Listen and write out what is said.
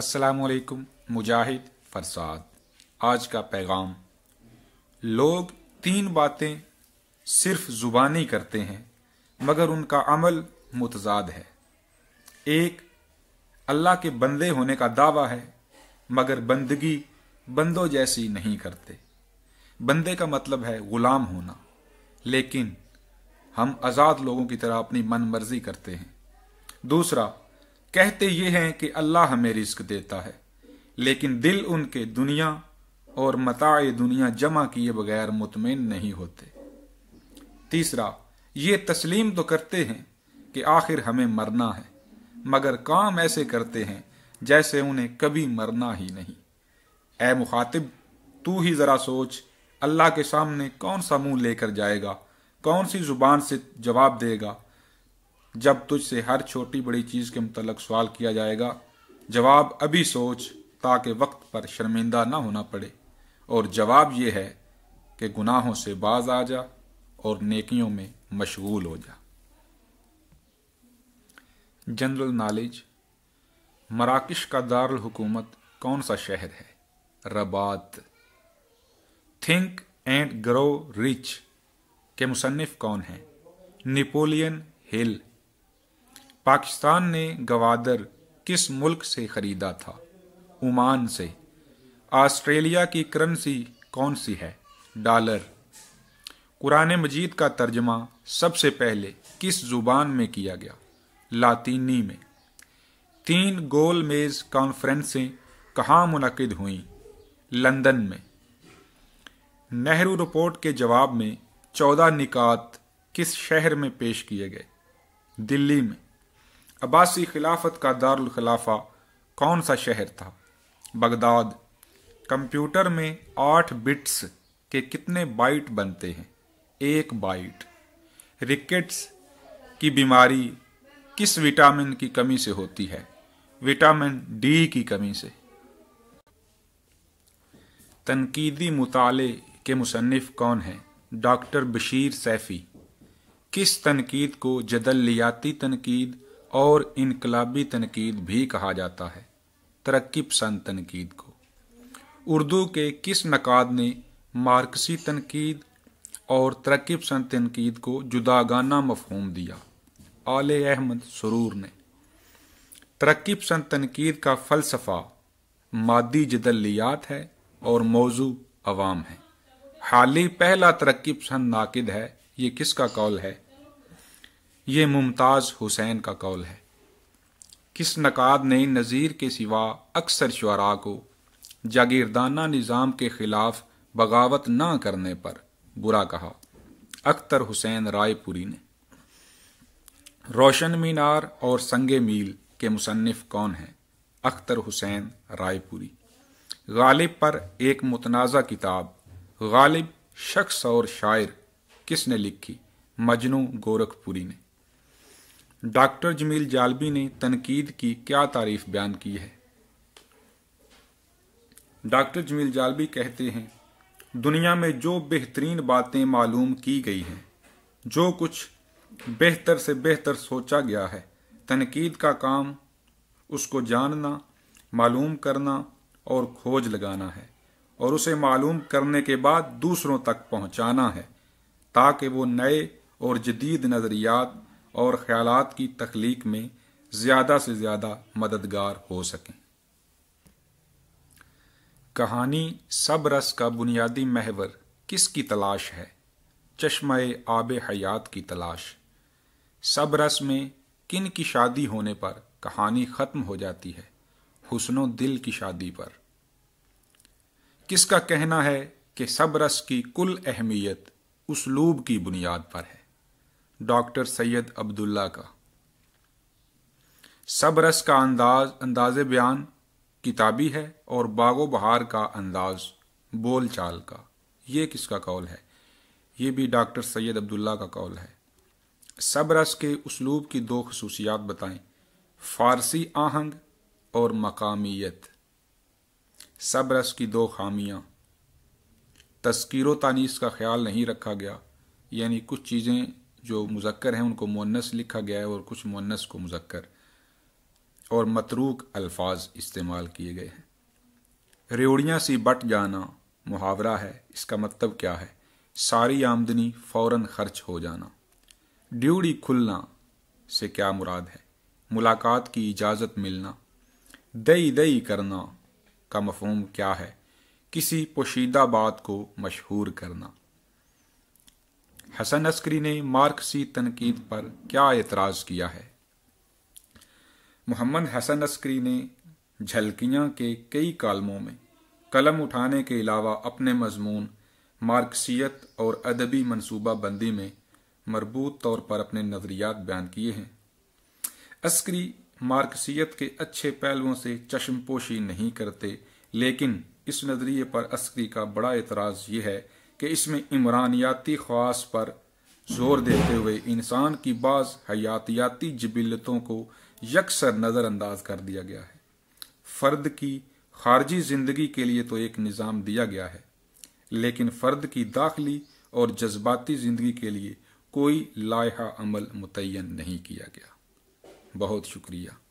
अस्सलाम मुजाहिद फरसाद आज का पैगाम लोग तीन बातें सिर्फ ज़ुबानी करते हैं मगर उनका अमल मुतजाद है एक अल्लाह के बंदे होने का दावा है मगर बंदगी बंदों जैसी नहीं करते बंदे का मतलब है ग़ुलाम होना लेकिन हम आज़ाद लोगों की तरह अपनी मन मर्जी करते हैं दूसरा कहते ये हैं कि अल्लाह हमें रिस्क देता है लेकिन दिल उनके दुनिया और मताए दुनिया जमा किए बगैर मुतमिन नहीं होते तीसरा ये तस्लीम तो करते हैं कि आखिर हमें मरना है मगर काम ऐसे करते हैं जैसे उन्हें कभी मरना ही नहीं ए मुखातिब तू ही ज़रा सोच अल्लाह के सामने कौन सा मुंह लेकर जाएगा कौन सी जुबान से जवाब देगा जब तुझसे हर छोटी बड़ी चीज़ के मुतलक सवाल किया जाएगा जवाब अभी सोच ताकि वक्त पर शर्मिंदा ना होना पड़े और जवाब ये है कि गुनाहों से बाज आ जा और नेकियों में मशगूल हो जा जनरल नॉलेज मराकश का दारुल हुकूमत कौन सा शहर है Rabat think and grow rich के मुसनफ़ कौन है नेपोलियन हिल पाकिस्तान ने गवादर किस मुल्क से खरीदा था उमान से ऑस्ट्रेलिया की करंसी कौन सी है डॉलर कुरान मजीद का तर्जमा सबसे पहले किस जुबान में किया गया लातीनी में तीन गोल मेज़ कॉन्फ्रेंसें कहाँ मुनद हुई लंदन में नेहरू रिपोर्ट के जवाब में चौदह निकात किस शहर में पेश किए गए दिल्ली में अब्बासी खिलाफत का दारुल खिलाफा कौन सा शहर था बगदाद कंप्यूटर में आठ बिट्स के कितने बाइट बनते हैं एक बाइट रिकेट्स की बीमारी किस विटामिन की कमी से होती है विटामिन डी की कमी से तनकीदी मुताले के मुसनफ़ कौन हैं डॉक्टर बशीर सैफ़ी किस तनकीद को जदलियाती तनकीद और इनकलाबी तनकीद भी कहा जाता है तरक्की पसंद तनकीद को उर्दू के किस नकाद ने मार्कसी तनकीद और तरक्की पसंद तनकीद को जुदागाना मफहम दिया आल अहमद सरूर ने तरक्की पसंद तनकीद का फ़लसफ़ा मादी जदलियात है और मौजू अवाम है हाल ही पहला तरक्की पसंद नाकद है ये किसका कौल है ये मुमताज़ हुसैन का कौल है किस नक़ाद ने नज़ीर के सिवा अक्सर शुरा को जागीरदाना निज़ाम के ख़िलाफ़ बगावत ना करने पर बुरा कहा अख्तर हुसैन रायपुरी ने रोशन मीनार और संगे मील के मुसनफ़ कौन हैं अख्तर हुसैन रायपुरी गालिब पर एक मुतनाज़ा किताब गालिब शख्स और शायर किसने लिखी मजनू गोरखपुरी ने डॉक्टर जमील जालवी ने तनकीद की क्या तारीफ बयान की है डॉक्टर जमील जालवी कहते हैं दुनिया में जो बेहतरीन बातें मालूम की गई हैं जो कुछ बेहतर से बेहतर सोचा गया है तनकीद का काम उसको जानना मालूम करना और खोज लगाना है और उसे मालूम करने के बाद दूसरों तक पहुंचाना है ताकि वो नए और जदीद नज़रियात और ख्याल की तख्लीक में ज़्यादा से ज़्यादा मददगार हो सकें कहानी सब रस का बुनियादी महवर किसकी तलाश है चश्मे आब हयात की तलाश सब रस में किन की शादी होने पर कहानी ख़त्म हो जाती है हुसनो दिल की शादी पर किसका कहना है कि सब रस की कुल अहमियत उसलूब की बुनियाद पर है डॉक्टर सैयद अब्दुल्ला का सबरस का अंदाज अंदाज बयान किताबी है और बागो बहार का अंदाज बोल चाल का ये किसका कौल है ये भी डॉक्टर सैयद अब्दुल्ला का कौल है सब रस के उसलूब की दो खसूसियात बताएं फारसी आहंग और मकामियत सब रस की दो खामियां तस्करो तानीस का ख्याल नहीं रखा गया यानी कुछ चीज़ें जो मुजक्कर हैं उनको मुन्नस लिखा गया है और कुछ मुन्नस को मुजक्कर और मतरूक अल्फाज इस्तेमाल किए गए हैं रेवड़ियाँ सी बट जाना मुहावरा है इसका मतलब क्या है सारी आमदनी फौरन खर्च हो जाना ड्यूडी खुलना से क्या मुराद है मुलाकात की इजाज़त मिलना दई दई करना का मफहम क्या है किसी पोशीदा बात को मशहूर करना हसन अस्करी ने मार्क्सी तनकीद पर क्या एतराज़ किया है मोहम्मद हसन अस्करी ने झलकियां के कई कालमों में कलम उठाने के अलावा अपने मजमून मार्क्सियत और अदबी मनसूबा बंदी में मरबूत तौर पर अपने नज़रियात बयान किए हैं अस्करी मार्क्सियत के अच्छे पहलुओं से चश्मपोशी नहीं करते लेकिन इस नज़रिए पर अस्करी का बड़ा एतराज़ यह है कि इसमें इमरानियाती खास पर जोर देते हुए इंसान की बाज़ हयातियाती जबिलतों को यकसर नज़रअंदाज कर दिया गया है फ़र्द की खारजी ज़िंदगी के लिए तो एक निज़ाम दिया गया है लेकिन फ़र्द की दाखिली और जज्बाती ज़िंदगी के लिए कोई लाहा अमल मुतन नहीं किया गया बहुत शुक्रिया